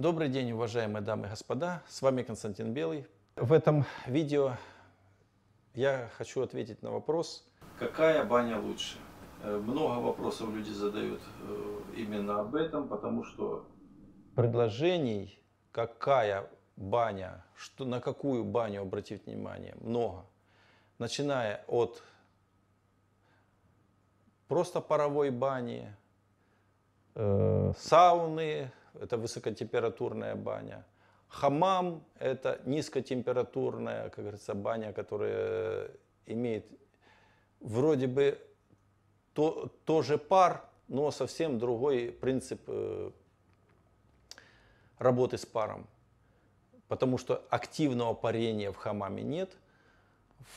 Добрый день, уважаемые дамы и господа. С вами Константин Белый. В этом видео я хочу ответить на вопрос, какая баня лучше. Э, много вопросов люди задают э, именно об этом, потому что предложений, какая баня, что, на какую баню обратить внимание, много. Начиная от просто паровой бани, э, сауны, это высокотемпературная баня. Хамам – это низкотемпературная, как говорится, баня, которая имеет вроде бы то, тоже пар, но совсем другой принцип э, работы с паром. Потому что активного парения в хамаме нет.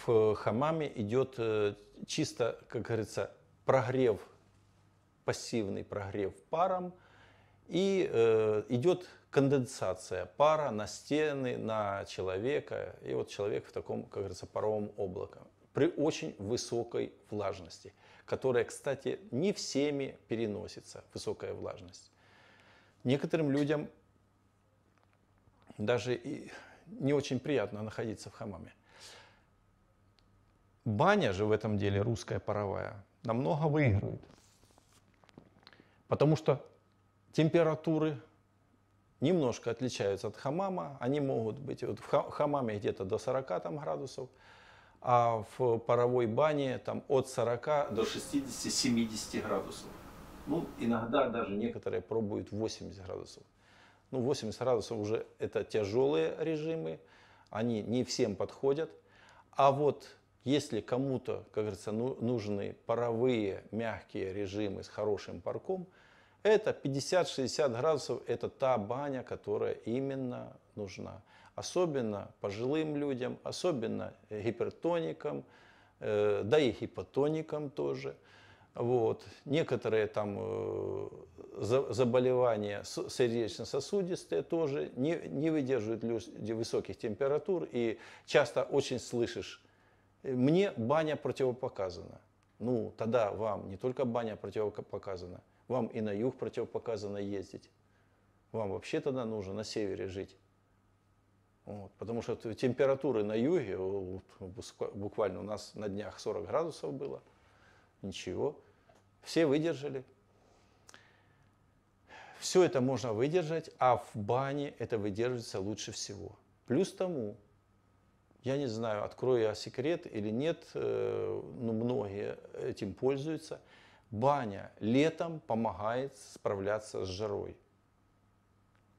В хамаме идет э, чисто, как говорится, прогрев, пассивный прогрев паром – и э, идет конденсация пара на стены, на человека, и вот человек в таком, как говорится, паровом облаке при очень высокой влажности, которая, кстати, не всеми переносится, высокая влажность. Некоторым людям даже и не очень приятно находиться в хамаме. Баня же в этом деле русская паровая намного выигрывает. Потому что температуры немножко отличаются от хамама. Они могут быть вот в хамаме где-то до 40 там, градусов, а в паровой бане там, от 40 до 60-70 градусов. Ну, иногда даже некоторые пробуют 80 градусов. Ну, 80 градусов уже это тяжелые режимы, они не всем подходят. А вот если кому-то, как говорится, ну, нужны паровые мягкие режимы с хорошим парком – это 50-60 градусов, это та баня, которая именно нужна. Особенно пожилым людям, особенно э, гипертоникам, э, да и гипотоникам тоже. Вот. Некоторые там э, заболевания сердечно-сосудистые тоже не, не выдерживают люди высоких температур. И часто очень слышишь, мне баня противопоказана. Ну, тогда вам не только баня противопоказана, вам и на юг противопоказано ездить. Вам вообще тогда нужно на севере жить. Вот, потому что температуры на юге, буквально у нас на днях 40 градусов было, ничего, все выдержали. Все это можно выдержать, а в бане это выдерживается лучше всего. Плюс тому, я не знаю, открою я секрет или нет, э, но многие этим пользуются. Баня летом помогает справляться с жарой.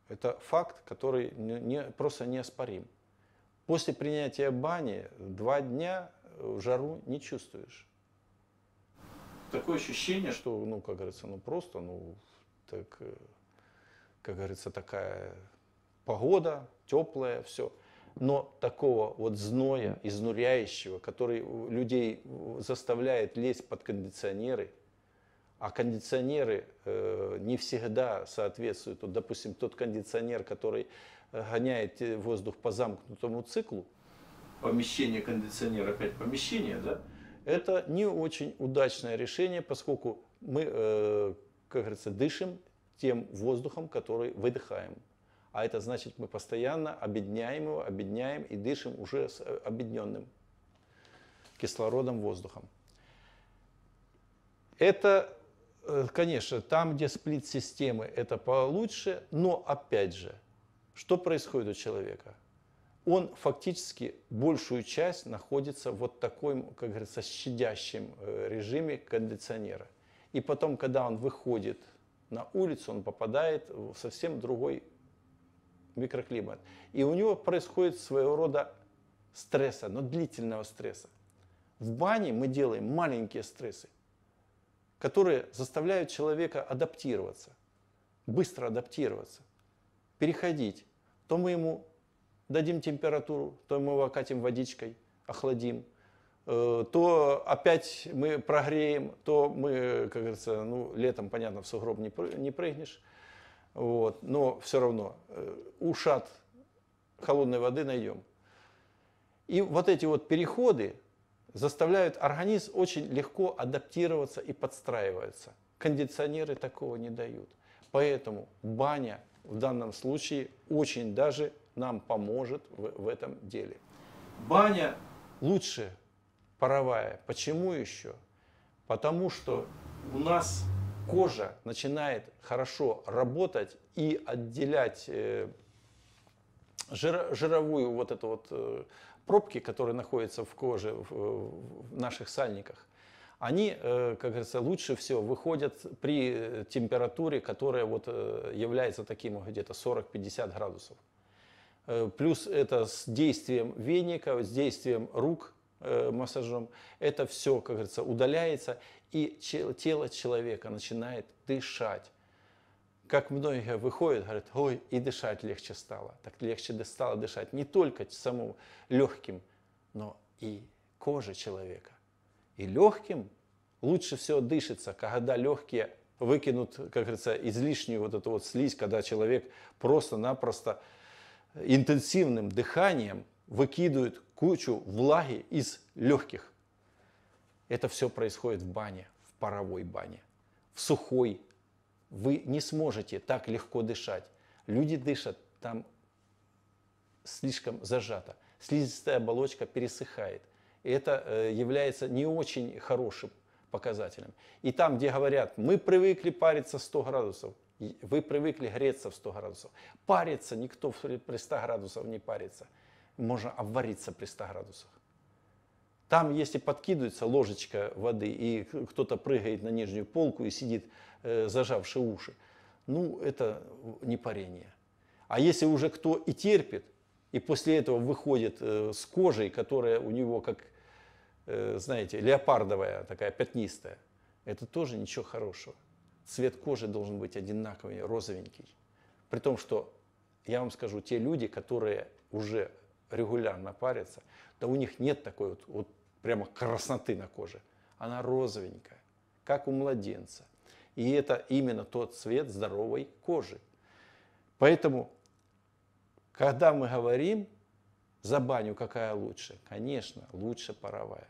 Это факт, который не, не, просто неоспорим. После принятия бани два дня э, жару не чувствуешь. Такое ощущение, что, ну, как говорится, ну просто, ну, так, э, как говорится, такая погода, теплая, все – но такого вот зноя, изнуряющего, который людей заставляет лезть под кондиционеры, а кондиционеры э, не всегда соответствуют. Вот, допустим, тот кондиционер, который э, гоняет э, воздух по замкнутому циклу, помещение кондиционера, опять помещение, да, это не очень удачное решение, поскольку мы, э, как говорится, дышим тем воздухом, который выдыхаем. А это значит, мы постоянно обедняем его, обедняем и дышим уже с э, обедненным кислородом, воздухом. Это, э, конечно, там, где сплит-системы, это получше, но опять же, что происходит у человека? Он фактически большую часть находится в вот таком, как говорится, щадящем э, режиме кондиционера. И потом, когда он выходит на улицу, он попадает в совсем другой микроклимат. И у него происходит своего рода стресса, но длительного стресса. В бане мы делаем маленькие стрессы, которые заставляют человека адаптироваться, быстро адаптироваться, переходить. То мы ему дадим температуру, то мы его катим водичкой, охладим, э, то опять мы прогреем, то мы, как говорится, ну, летом, понятно, в сугроб не прыгнешь, вот. Но все равно э, ушат холодной воды найдем. И вот эти вот переходы заставляют организм очень легко адаптироваться и подстраиваться. Кондиционеры такого не дают. Поэтому баня в данном случае очень даже нам поможет в, в этом деле. Баня лучше паровая. Почему еще? Потому что у нас кожа начинает хорошо работать и отделять э, жировую вот эту вот э, пробки, которые находятся в коже, в наших сальниках, они, э, как говорится, лучше всего выходят при температуре, которая вот является таким где-то 40-50 градусов. Плюс это с действием веника, с действием рук, э, массажом. Это все, как говорится, удаляется, и тело человека начинает дышать. Как многие выходят, говорят, ой, и дышать легче стало. Так легче стало дышать не только самым легким, но и коже человека. И легким лучше всего дышится, когда легкие выкинут, как говорится, излишнюю вот эту вот слизь, когда человек просто-напросто интенсивным дыханием выкидывают кучу влаги из легких. Это все происходит в бане, в паровой бане, в сухой. Вы не сможете так легко дышать. Люди дышат там слишком зажато. Слизистая оболочка пересыхает. И это э, является не очень хорошим показателем. И там, где говорят, мы привыкли париться 100 градусов, вы привыкли греться в 100 градусов. Париться никто при 100 градусов не парится можно обвариться при 100 градусах. Там, если подкидывается ложечка воды, и кто-то прыгает на нижнюю полку и сидит, э, зажавши уши, ну, это не парение. А если уже кто и терпит, и после этого выходит э, с кожей, которая у него как, э, знаете, леопардовая, такая пятнистая, это тоже ничего хорошего. Цвет кожи должен быть одинаковый, розовенький. При том, что, я вам скажу, те люди, которые уже регулярно парятся, да у них нет такой вот, вот прямо красноты на коже. Она розовенькая, как у младенца. И это именно тот цвет здоровой кожи. Поэтому, когда мы говорим за баню, какая лучше, конечно, лучше паровая.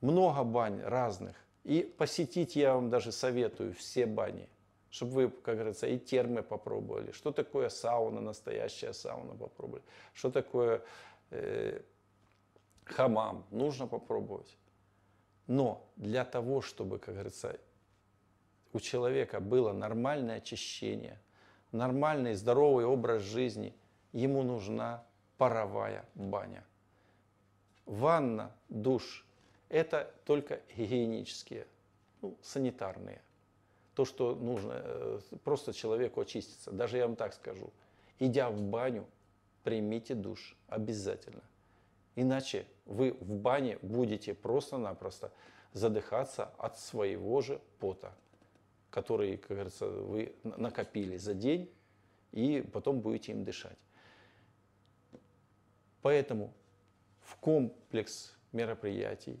Много бань разных. И посетить я вам даже советую все бани – чтобы вы, как говорится, и термы попробовали, что такое сауна, настоящая сауна попробовали, что такое э, хамам, нужно попробовать. Но для того, чтобы, как говорится, у человека было нормальное очищение, нормальный здоровый образ жизни, ему нужна паровая баня. Ванна, душ – это только гигиенические, ну, санитарные то, что нужно э, просто человеку очиститься. Даже я вам так скажу. Идя в баню, примите душ обязательно. Иначе вы в бане будете просто-напросто задыхаться от своего же пота, который, как говорится, вы накопили за день, и потом будете им дышать. Поэтому в комплекс мероприятий,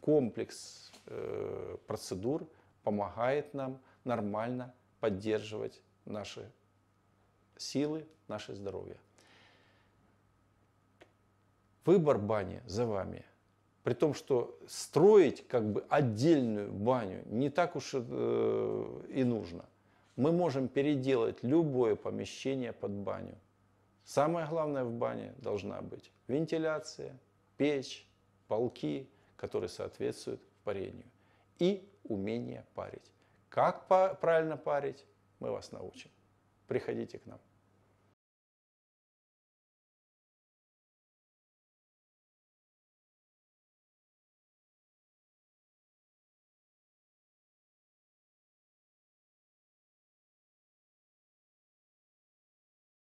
комплекс э, процедур – помогает нам нормально поддерживать наши силы, наше здоровье. Выбор бани за вами. При том, что строить как бы отдельную баню не так уж э, и нужно. Мы можем переделать любое помещение под баню. Самое главное в бане должна быть вентиляция, печь, полки, которые соответствуют парению. И умение парить. Как правильно парить, мы вас научим. Приходите к нам.